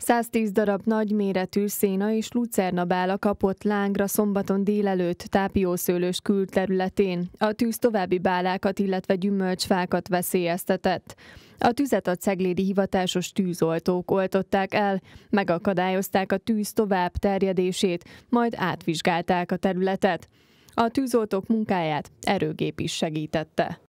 110 darab nagyméretű széna és lucerna bála kapott lángra szombaton délelőtt tápiószőlős külterületén. A tűz további bálákat, illetve gyümölcsfákat veszélyeztetett. A tüzet a ceglédi hivatásos tűzoltók oltották el, megakadályozták a tűz tovább terjedését, majd átvizsgálták a területet. A tűzoltók munkáját erőgép is segítette.